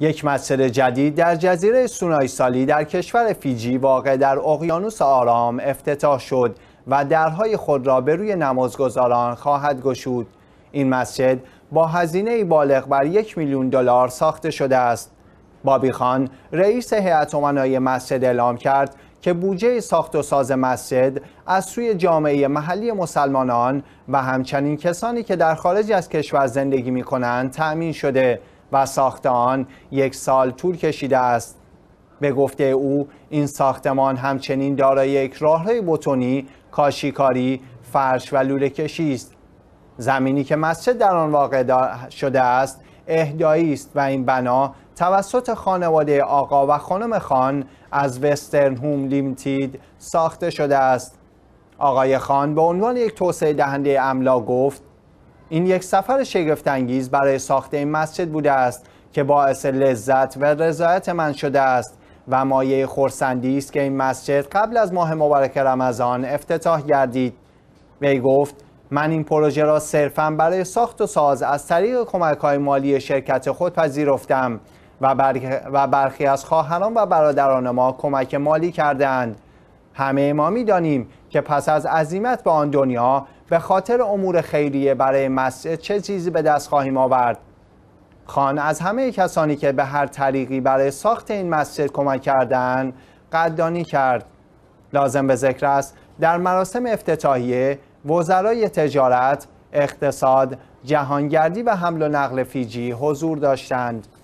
یک مسجد جدید در جزیره سونای سالی در کشور فیجی واقع در اقیانوس آرام افتتاح شد و درهای خود را به روی نمازگزاران خواهد گشود. این مسجد با هزینه بالغ بر یک میلیون دلار ساخته شده است. بابی خان رئیس هیئت امنای مسجد اعلام کرد که بودجه ساخت و ساز مسجد از سوی جامعه محلی مسلمانان و همچنین کسانی که در خارج از کشور زندگی می کنند تأمین شده و ساخت آن یک سال طول کشیده است به گفته او این ساختمان همچنین دارای یک راهروی بتونی کاشیکاری فرش و لوله کشی است زمینی که مسجد در آن واقع شده است اهدایی است و این بنا توسط خانواده آقا و خانم خان از وسترن هوم لیمتید ساخته شده است آقای خان به عنوان یک توسعه دهنده املا گفت این یک سفر شگفت انگیز برای ساخت این مسجد بوده است که باعث لذت و رضایت من شده است و مایه خورسندی است که این مسجد قبل از ماه مبارک رمضان افتتاح گردید وی گفت من این پروژه را صرفا برای ساخت و ساز از طریق کمک های مالی شرکت خود پذیرفتم و, برخی از خواهران و برادران ما کمک مالی کردند همه ما میدانیم که پس از عزیمت به آن دنیا به خاطر امور خیریه برای مسجد چه چیزی به دست خواهیم آورد خان از همه کسانی که به هر طریقی برای ساخت این مسجد کمک کردن قدردانی کرد لازم به ذکر است در مراسم افتتاحیه وزرای تجارت اقتصاد جهانگردی و حمل و نقل فیجی حضور داشتند